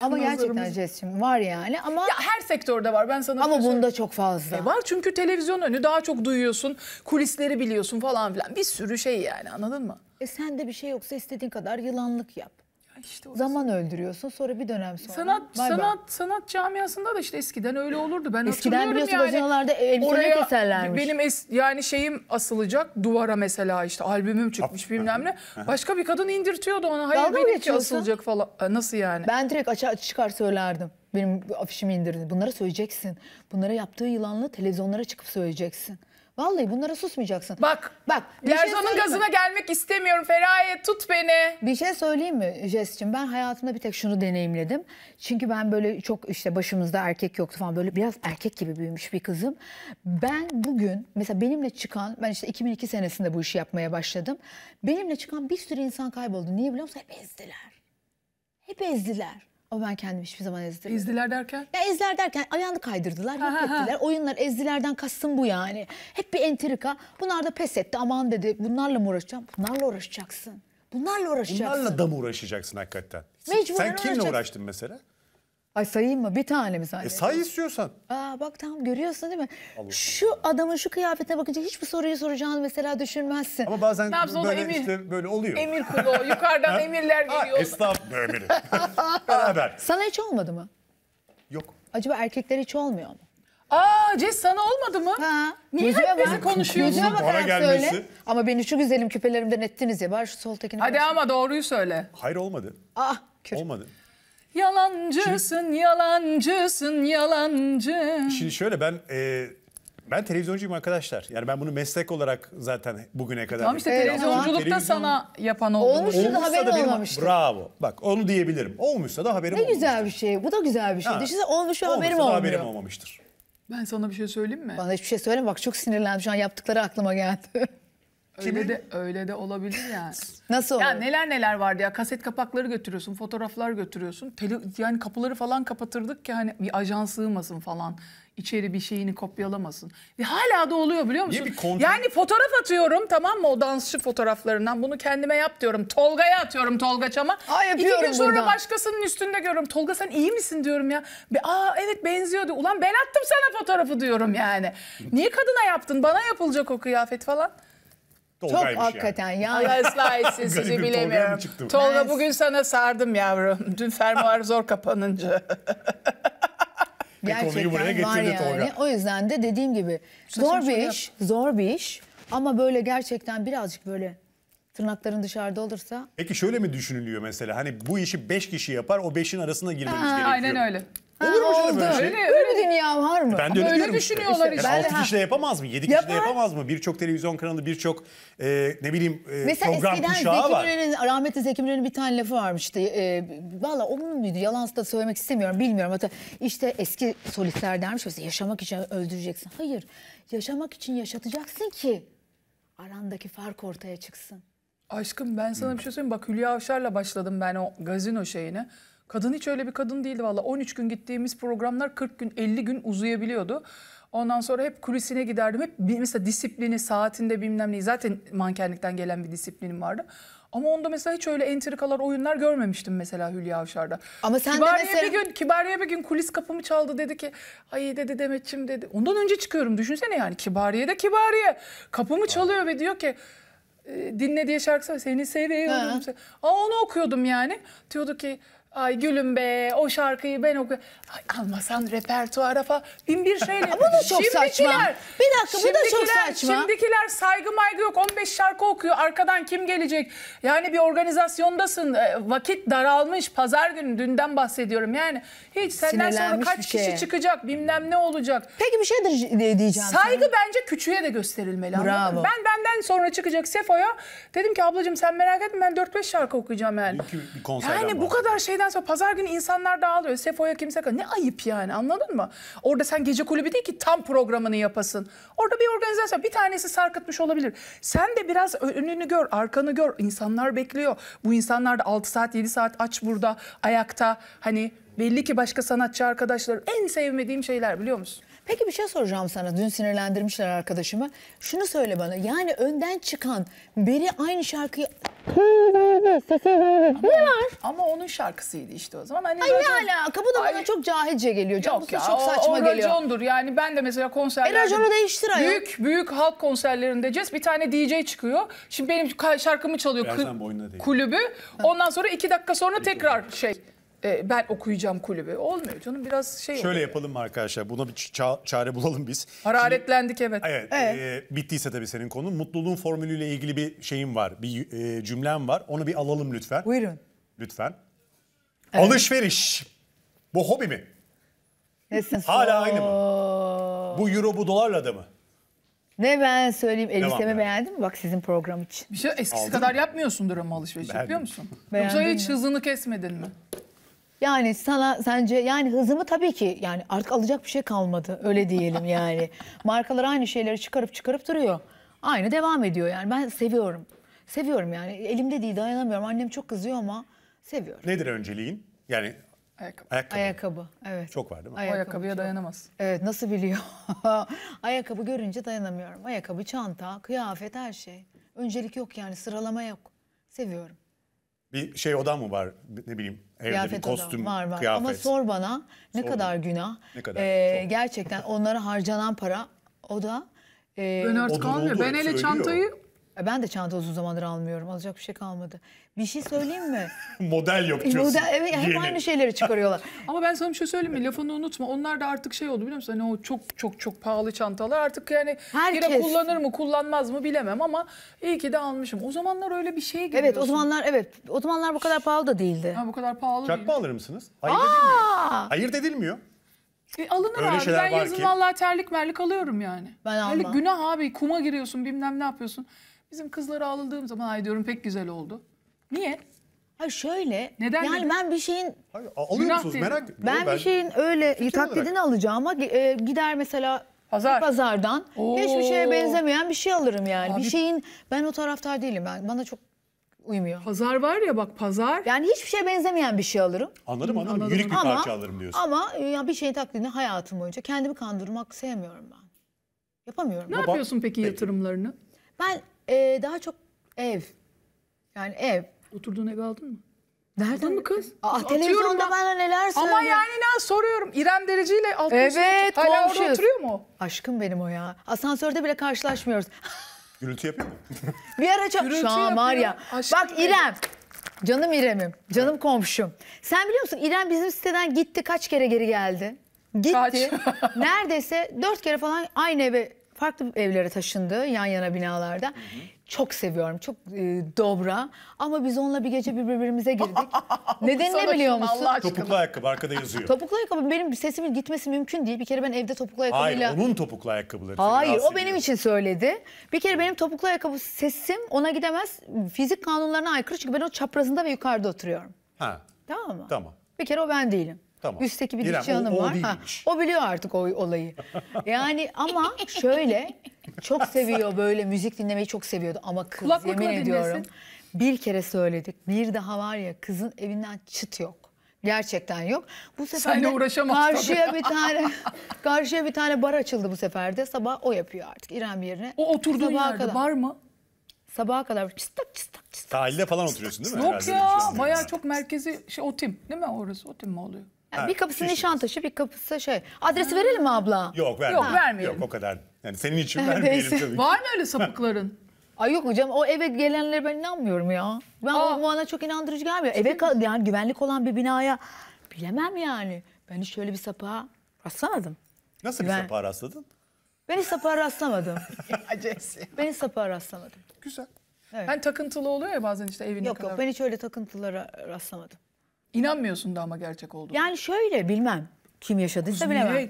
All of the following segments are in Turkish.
Ama gerçekten cesim var yani ama... Ya her sektörde var ben sana... Ama bunda çok fazla. E var çünkü televizyon önü daha çok duyuyorsun, kulisleri biliyorsun falan filan. Bir sürü şey yani anladın mı? E de bir şey yoksa istediğin kadar yılanlık yap. İşte orası. zaman öldürüyorsun sonra bir dönem sonra. Sanat bay sanat bay. sanat camiasında da işte eskiden öyle olurdu. Ben eskiden biliyorsun yani, gazinolarda elbiseleri keserlermiş. Benim es, yani şeyim asılacak duvara mesela işte albümüm çıkmış bilmem ne. Başka bir kadın indirtiyordu ona. Hayır Dalga benimki asılacak falan. Nasıl yani? Ben direkt açar çıkar söylerdim benim afişimi indirdin. Bunlara söyleyeceksin. Bunlara yaptığı yılanlı televizyonlara çıkıp söyleyeceksin. Vallahi bunlara susmayacaksın. Bak. Bak. Lerzan'ın şey gazına gelmek istemiyorum. Feraye tut beni. Bir şey söyleyeyim mi Jes'cim? Ben hayatımda bir tek şunu deneyimledim. Çünkü ben böyle çok işte başımızda erkek yoktu falan böyle biraz erkek gibi büyümüş bir kızım. Ben bugün mesela benimle çıkan ben işte 2002 senesinde bu işi yapmaya başladım. Benimle çıkan bir sürü insan kayboldu. Niye biliyor musun? Hep ezdiler. Hep ezdiler. O ben kendim hiçbir zaman ezdirmedim. Ezdiler derken? Ya ezdiler derken ayağını kaydırdılar, yok ettiler. Oyunlar ezdilerden kastım bu yani. Hep bir entrika. Bunlar da pes etti. Aman dedi bunlarla mı uğraşacağım? Bunlarla uğraşacaksın. Bunlarla uğraşacaksın. Bunlarla da mı uğraşacaksın hakikaten? Mecburen Sen kimle uğraştın mesela? Ay sayayım mı? Bir tane mi E, say istiyorsan. Aa, bak tamam görüyorsun değil mi? Şu adamın şu kıyafetine bakınca hiçbir soruyu soracağını mesela düşünmezsin. Ama bazen böyle emir. işte böyle oluyor. Emir kulu. Yukarıdan emirler Ha, geliyor. estağfurullah emiri. Beraber. Sana hiç olmadı mı? Yok. Acaba erkekler hiç olmuyor mu? Aa Cez sana olmadı mı? Ha. Niye Gözüme hep bizi konuşuyorsun? Gözüme bakarak Bana gelmesi. söyle. Ama beni şu güzelim küpelerimden ettiniz ya. Bari şu soltekini. Hadi ama doğruyu söyle. Hayır olmadı. Aa kür. Olmadı. Yalancısın, Şimdi, yalancısın, yalancı. Şimdi şöyle ben e, ben televizyoncuyum arkadaşlar. Yani ben bunu meslek olarak zaten bugüne kadar... Tamam işte evet, televizyonculukta televizyon... sana yapan oldu. Olmuştu da haberin olmamıştı. Bravo. Bak onu diyebilirim. Olmuşsa da haberim olmamıştır. Ne güzel bir şey. Bu da güzel bir şey. Düşünsene olmuş ve haberim olmuyor. haberim olmamıştır. Ben sana bir şey söyleyeyim mi? Bana hiçbir şey söyleme. Bak çok sinirlendim. Şu an yaptıkları aklıma geldi. Öyle de, öyle de olabilir yani. Nasıl olur? Ya neler neler vardı ya. Kaset kapakları götürüyorsun, fotoğraflar götürüyorsun. Tele, yani kapıları falan kapatırdık ki hani bir ajans sığmasın falan. İçeri bir şeyini kopyalamasın. Ve hala da oluyor biliyor musun? Niye bir kontrol- Yani fotoğraf atıyorum tamam mı o dansçı fotoğraflarından. Bunu kendime yap diyorum. Tolga'ya atıyorum Tolga Ay Aa, yapıyorum İki gün sonra başkasının üstünde görüyorum. Tolga sen iyi misin diyorum ya. Be, Aa evet benziyordu. Ulan ben attım sana fotoğrafı diyorum yani. Niye kadına yaptın? Bana yapılacak o kıyafet falan. Çok Tolga'ymış hakikaten yani. Allah ıslah etsin sizi bilemiyorum. mı Tolga bugün sana sardım yavrum. Dün fermuar zor kapanınca. konuyu Gerçekten buraya var yani. Tolga. O yüzden de dediğim gibi zor şunu şey bir yap. iş, zor bir iş ama böyle gerçekten birazcık böyle tırnakların dışarıda olursa Peki şöyle mi düşünülüyor mesela? Hani bu işi 5 kişi yapar, o 5'in arasına girmemiz gerekiyor. Aynen öyle. Olur mu canım böyle şey? Öyle, öyle dünya var mı? Ben de öyle, öyle düşünüyorlar işte. işte. 6 kişi de yapamaz mı? 7 kişi de yapamaz mı? Birçok televizyon kanalı, birçok e, ne bileyim e, Mesela program kuşağı Zeki var. Mesela rahmetli Zeki Müren'in bir tane lafı varmıştı. E, Valla onun muydu? Yalan da söylemek istemiyorum, bilmiyorum. Hatta işte eski solistler dermiş mesela yaşamak için öldüreceksin. Hayır, yaşamak için yaşatacaksın ki arandaki fark ortaya çıksın. Aşkım ben sana bir şey söyleyeyim. Bak Hülya Avşar'la başladım ben o gazino şeyini. Kadın hiç öyle bir kadın değildi valla. 13 gün gittiğimiz programlar 40 gün 50 gün uzayabiliyordu. Ondan sonra hep kulisine giderdim. Hep mesela disiplini, saatinde bilmem neyi. Zaten mankenlikten gelen bir disiplinim vardı. Ama onda mesela hiç öyle entrikalar, oyunlar görmemiştim mesela Hülya Avşar'da. Ama sen Kibariye de mesela... bir gün, Kibariye bir gün kulis kapımı çaldı dedi ki ay dedi Demetçim dedi. Ondan önce çıkıyorum düşünsene yani Kibariye de Kibariye. Kapımı çalıyor ve diyor ki ee, dinle diye şarkı Seni seviyorum. Aa, onu okuyordum yani. Diyordu ki Ay gülüm be o şarkıyı ben oku. Ay almasan repertuara falan. Bin bir şeyle. bu da çok şimdikiler, saçma. Bir dakika bu da çok saçma. Şimdikiler saygı maygı yok. 15 şarkı okuyor. Arkadan kim gelecek? Yani bir organizasyondasın. Ee, vakit daralmış. Pazar günü dünden bahsediyorum. Yani hiç senden sonra kaç şey. kişi çıkacak? Bilmem ne olacak. Peki bir şeydir diyeceğim. Saygı sana. bence küçüğe de gösterilmeli. Bravo. Ben benden sonra çıkacak Sefo'ya dedim ki ablacığım sen merak etme ben 4-5 şarkı okuyacağım yani. Yani bu kadar şeyden öğleden sonra pazar günü insanlar dağılıyor. Sefoya kimse kalıyor. Ne ayıp yani anladın mı? Orada sen gece kulübü değil ki tam programını yapasın. Orada bir organizasyon bir tanesi sarkıtmış olabilir. Sen de biraz önünü gör, arkanı gör. İnsanlar bekliyor. Bu insanlar da 6 saat 7 saat aç burada ayakta hani belli ki başka sanatçı arkadaşlar en sevmediğim şeyler biliyor musun? Peki bir şey soracağım sana. Dün sinirlendirmişler arkadaşımı. Şunu söyle bana. Yani önden çıkan biri aynı şarkıyı ne var? Ama onun şarkısıydı işte o zaman. Hani Ay racon... ne alaka? Bu da bana Ay... çok cahilce geliyor. Can yok ya, çok saçma o, o geliyor. racondur. Yani ben de mesela konserlerde... E raconu değiştir ayol. Büyük büyük halk konserlerinde cez bir tane DJ çıkıyor. Şimdi benim şarkımı çalıyor kulübü. Ondan sonra iki dakika sonra tekrar şey... E, ben okuyacağım kulübü. Olmuyor canım biraz şey. Şöyle oluyor. yapalım arkadaşlar? Buna bir çare bulalım biz. Hararetlendik Şimdi, evet. Evet. evet. E, bittiyse tabii senin konun. Mutluluğun formülüyle ilgili bir şeyim var. Bir e, cümlem var. Onu bir alalım lütfen. Buyurun. Lütfen. Evet. Alışveriş. Bu hobi mi? Kesin. Hala aynı mı? Bu euro bu dolarla da mı? Ne ben söyleyeyim elbisemi yani. beğendin mi? Bak sizin program için. Bir şey eskisi Aldın kadar mı? yapmıyorsundur ama alışveriş Beğendim. yapıyor musun? Beğendin Yoksa hiç mi? hızını kesmedin mi? Yani sana sence yani hızımı tabii ki yani artık alacak bir şey kalmadı öyle diyelim yani. Markalar aynı şeyleri çıkarıp çıkarıp duruyor. Aynı devam ediyor yani ben seviyorum. Seviyorum yani elimde değil dayanamıyorum annem çok kızıyor ama seviyorum. Nedir önceliğin? Yani Ayakkabı. Ayakkabı. Ayakkabı evet. Çok var değil mi? Ayakkabı, Ayakkabıya çok. dayanamaz. Evet nasıl biliyor? Ayakkabı görünce dayanamıyorum. Ayakkabı, çanta, kıyafet her şey. Öncelik yok yani sıralama yok. Seviyorum. Bir şey odam mı var? Ne bileyim evde kıyafet bir kostüm, odam. var, var. kıyafet. Ama sor bana ne Sordum. kadar günah. Ne kadar? Ee, gerçekten onlara harcanan para o da... E, Ben artık almıyorum. Ben hele çantayı e, ben de çanta uzun zamandır almıyorum. Alacak bir şey kalmadı. Bir şey söyleyeyim mi? Model yok e, diyorsun. Model, evet, hep aynı şeyleri çıkarıyorlar. Ama ben sana bir şey söyleyeyim mi? Lafını unutma. Onlar da artık şey oldu biliyor musun? Hani o çok çok çok pahalı çantalar. Artık yani Herkes. yine kullanır mı kullanmaz mı bilemem ama iyi ki de almışım. O zamanlar öyle bir şey gibi. Evet o zamanlar evet. O zamanlar bu kadar pahalı da değildi. Ha, bu kadar pahalı Çakma değil. alır mısınız? Hayır Aa! edilmiyor. Hayır edilmiyor. E, alınır Öyle abi. Ben yazın vallahi terlik merlik alıyorum yani. Ben almam. Terlik günah abi. Kuma giriyorsun bilmem ne yapıyorsun. Bizim kızları ağladığım zaman ay diyorum pek güzel oldu. Niye? Hayır şöyle. Neden yani dedin? ben bir şeyin Hayır, alıyor Günah musunuz? Merak Ben, ben bir şeyin öyle taklidini alacağım ama e, gider mesela Pazar. pazardan Oo. hiçbir şeye benzemeyen bir şey alırım yani. Abi, bir şeyin ben o taraftar değilim ben. Bana çok uymuyor. Pazar var ya bak pazar. Yani hiçbir şeye benzemeyen bir şey alırım. Anlarım anlarım. anlarım. Yürük bir parça ama, alırım diyorsun. Ama e, ya bir şeyin taklidini hayatım boyunca kendimi kandırmak sevmiyorum ben. Yapamıyorum. Ne Baba, yapıyorsun peki yatırımlarını? Ben ee, daha çok ev. Yani ev. Oturduğun evi aldın mı? Nereden mi kız? Aa, televizyonda ben. bana neler söylüyor. Ama yani ne soruyorum. İrem Derici ile altın Evet Hala orada oturuyor mu? Aşkım benim o ya. Asansörde bile karşılaşmıyoruz. Gürültü yapıyor mu? Bir ara çok... Şu an var ya. Bak İrem. Canım İrem'im. Canım komşum. Sen biliyor musun İrem bizim siteden gitti kaç kere geri geldi? Gitti. Kaç? Neredeyse dört kere falan aynı eve farklı evlere taşındı yan yana binalarda. Hı hı. Çok seviyorum. Çok e, dobra. Ama biz onunla bir gece birbirimize girdik. Neden ne biliyor musun? Topuklu ayakkabı arkada yazıyor. topuklu ayakkabı benim sesimin gitmesi mümkün değil. Bir kere ben evde topuklu ayakkabıyla... Hayır onun topuklu ayakkabıları. Hayır o benim için söyledi. Bir kere benim topuklu ayakkabı sesim ona gidemez. Fizik kanunlarına aykırı çünkü ben o çaprazında ve yukarıda oturuyorum. Ha. Tamam mı? Tamam. Bir kere o ben değilim. Tamam. Üstteki bir İrem, dişçi o- hanım o var. Ha, o biliyor artık o olayı. Yani ama şöyle çok seviyor böyle müzik dinlemeyi çok seviyordu ama kız Kulaklıkla yemin dinlesin. Bir kere söyledik. Bir daha var ya kızın evinden çıt yok. Gerçekten yok. Bu sefer de uğraşamaz tabii. karşıya bir tane karşıya bir tane bar açıldı bu sefer de. Sabah o yapıyor artık İrem yerine. O oturduğun Sabaha yerde kadar, Bar mı? Sabaha kadar çıstak çıstak çıstak. Sahilde falan oturuyorsun değil mi? Yok Herhalde ya. Şey olmuyor. Bayağı çok merkezi şey Otim değil mi orası? Otim mi oluyor? Yani bir kapısı şişmez. Nişantaşı, bir kapısı şey. Adresi verelim mi abla? Yok vermeyelim. Yok, vermeyelim. Yok o kadar. Yani senin için vermeyelim tabii ki. Var mı öyle sapıkların? Ay yok hocam o eve gelenlere ben inanmıyorum ya. Ben Aa. bana çok inandırıcı gelmiyor. Eve yani güvenlik olan bir binaya bilemem yani. Ben hiç öyle bir sapığa rastlamadım. Nasıl bir Ben- sapığa rastladın? Ben hiç sapığa rastlamadım. Acesi. ben hiç sapığa rastlamadım. Güzel. Ben takıntılı oluyor ya bazen işte evine Yok kadar. yok ben hiç öyle takıntılara rastlamadım. İnanmıyorsun da ama gerçek oldu. Yani şöyle bilmem. Kim yaşadı Kimse bilemem.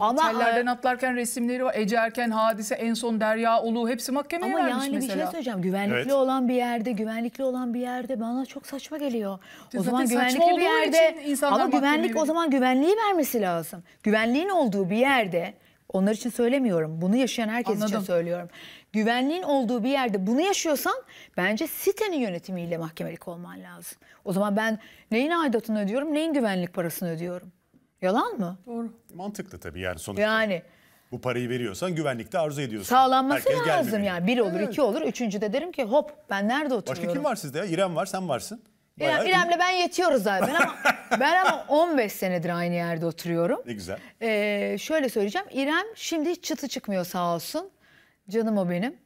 Ama, Tellerden atlarken resimleri var. Ece Erken hadise en son Derya Ulu hepsi mahkemeye ama vermiş yani mesela. Ama yani bir şey söyleyeceğim. Güvenlikli evet. olan bir yerde, güvenlikli olan bir yerde bana çok saçma geliyor. O zaman güvenlikli bir yerde ama güvenlik o zaman güvenliği vermesi lazım. Güvenliğin olduğu bir yerde onlar için söylemiyorum. Bunu yaşayan herkes Anladım. için söylüyorum. Güvenliğin olduğu bir yerde bunu yaşıyorsan bence sitenin yönetimiyle mahkemelik olman lazım. O zaman ben neyin aidatını ödüyorum, neyin güvenlik parasını ödüyorum? Yalan mı? Doğru. Mantıklı tabii yani sonuçta. Yani bu parayı veriyorsan güvenlikte arzu ediyorsun. Sağlanması Herkes lazım gelmemeli. yani. Bir olur, evet. iki olur. Üçüncü de derim ki hop ben nerede oturuyorum? Başka kim var sizde ya? İrem var, sen varsın. Bayağı... İrem, İrem'le ben yetiyoruz zaten ama Ben ama 15 senedir aynı yerde oturuyorum. Ne güzel. Ee, şöyle söyleyeceğim. İrem şimdi hiç çıtı çıkmıyor sağ olsun. Canım o benim.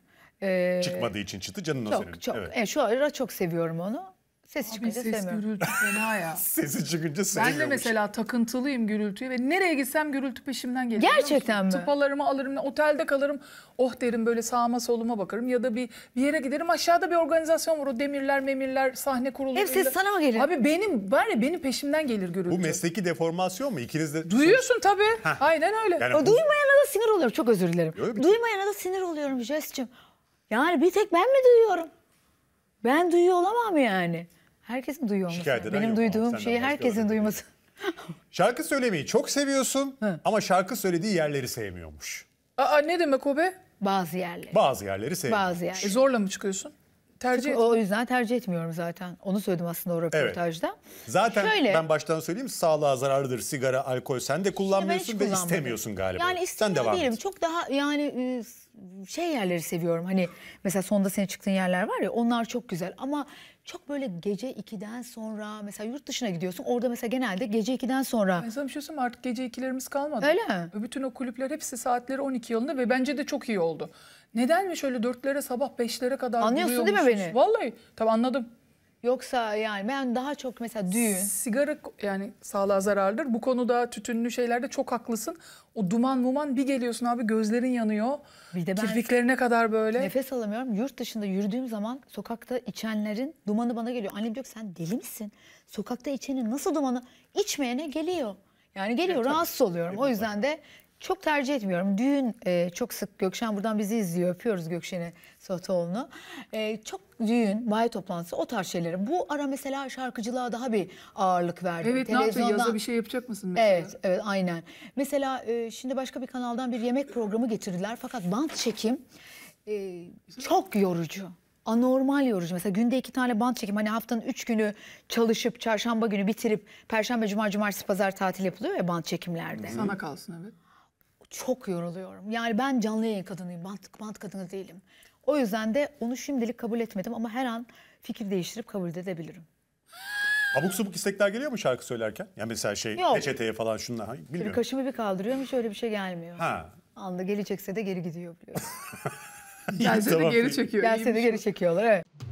Ee, Çıkmadığı için çıtı canın o çok, senin. Çok, evet. e, şu ara çok seviyorum onu. Ses Abi çıkınca ses sevmiyorum. gürültü fena ya. Sesi çıkınca Ben de mesela takıntılıyım gürültüye ve nereye gitsem gürültü peşimden geliyor. Gerçekten mi? Tıpalarımı alırım, otelde kalırım. Oh derim böyle sağıma soluma bakarım ya da bir bir yere giderim. Aşağıda bir organizasyon var. O demirler, memirler, sahne kurulu. Hep ses sana mı gelir? Abi benim var ya benim peşimden gelir gürültü. Bu mesleki deformasyon mu? ikiniz de... Duyuyorsun tabii. Heh. Aynen öyle. Yani O bu- duymayana da sinir oluyorum. Çok özür dilerim. Yok, şey- Duymayana da sinir oluyorum Jes'cim. Yani bir tek ben mi duyuyorum? Ben duyuyor olamam yani. Herkesin duyuyor olması. Şikayet eden Benim yok duyduğum senden şeyi herkesin örnek değil. duyması. Şarkı söylemeyi çok seviyorsun ama şarkı söylediği yerleri sevmiyormuş. Aa ne demek o be? Bazı yerleri. Bazı yerleri sevmiyor. Bazı yer. E, zorla mı çıkıyorsun? tercih Çünkü o yüzden tercih etmiyorum zaten. Onu söyledim aslında o röportajda. Evet. Zaten Şöyle, ben baştan söyleyeyim sağlığa zararlıdır sigara, alkol. Sen de kullanmıyorsun ve istemiyorsun galiba. Yani Sen devam değilim. Et. Çok daha yani ıı, şey yerleri seviyorum. Hani mesela sonda senin çıktığın yerler var ya onlar çok güzel ama çok böyle gece 2'den sonra mesela yurt dışına gidiyorsun. Orada mesela genelde gece 2'den sonra. Ben sana bir şey söyleyeyim artık gece 2'lerimiz kalmadı. Öyle mi? Bütün o kulüpler hepsi saatleri 12 yılında ve bence de çok iyi oldu. Neden mi şöyle dörtlere sabah beşlere kadar Anlıyorsun değil mi beni? Vallahi tabii anladım. Yoksa yani ben daha çok mesela düğün. Sigara yani sağlığa zarardır. Bu konuda tütünlü şeylerde çok haklısın. O duman muman bir geliyorsun abi gözlerin yanıyor. Bir de ben kirpiklerine kadar böyle. Nefes alamıyorum. Yurt dışında yürüdüğüm zaman sokakta içenlerin dumanı bana geliyor. Annem diyor ki sen deli misin? Sokakta içenin nasıl dumanı? İçmeyene geliyor. Yani geliyor evet, rahatsız oluyorum. O yüzden de çok tercih etmiyorum. Düğün e, çok sık Gökşen buradan bizi izliyor. Öpüyoruz Gökşen'i Sotoğlu'nu. E, çok düğün, bay toplantısı o tarz şeyleri. Bu ara mesela şarkıcılığa daha bir ağırlık verdi. Evet ne yapıyor bir şey yapacak mısın mesela? Evet evet aynen. Mesela e, şimdi başka bir kanaldan bir yemek programı getirdiler. Fakat bant çekim e, çok yorucu anormal yorucu. Mesela günde iki tane band çekim hani haftanın üç günü çalışıp çarşamba günü bitirip perşembe, cuma, cumartesi, pazar tatil yapılıyor ya band çekimlerde. Sana kalsın evet çok yoruluyorum. Yani ben canlı yayın kadınıyım, bant, bant kadını değilim. O yüzden de onu şimdilik kabul etmedim ama her an fikir değiştirip kabul de edebilirim. Abuk subuk istekler geliyor mu şarkı söylerken? Yani mesela şey peçeteye falan şunlar. Hayır, bilmiyorum. Şimdi kaşımı bir kaldırıyorum hiç öyle bir şey gelmiyor. Ha. Anda gelecekse de geri gidiyor biliyorsun. Gelse de geri çekiyor. Gelse de geri çekiyorlar evet.